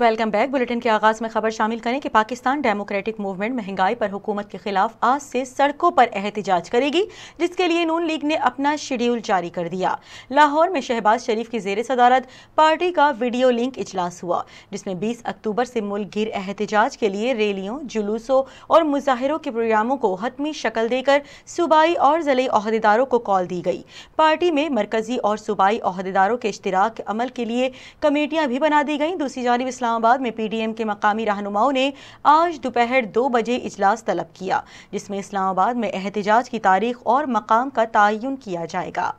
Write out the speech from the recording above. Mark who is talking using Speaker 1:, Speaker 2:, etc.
Speaker 1: welcome back bulletin के आगाज में खबर शामिल करें कि पाकिस्तान डेमोक्रेटिक मूवमेंट महंगाई पर हुकूमत के खिलाफ आज से सड़कों पर एहतजाज करेगी जिसके लिए नून लीग ने अपना शेड्यूल जारी कर दिया लाहौर में शहबाज शरीफ की जेर सदारत पार्टी का वीडियो लिंक इजलास हुआ जिसमें 20 अक्टूबर से मुल्क गिर एहतजाज के लिए रैलियों जुलूसों और मुजाहरों के प्रोग्रामों को हतमी शक्ल देकर सूबाई और ज़िले अहदेदारों को कॉल दी गई पार्टी में मरकजी और सूबाई अहदेदारों के अश्तराक अमल के लिए कमेटियाँ भी बना दी गई दूसरी जानब इस्लाम इस्लामाबाद में पीडीएम के मकामी रहनुमाओं ने आज दोपहर दो बजे इजलास तलब किया जिसमें इस्लामाबाद में एहतजाज की तारीख और मकाम का तयन किया जाएगा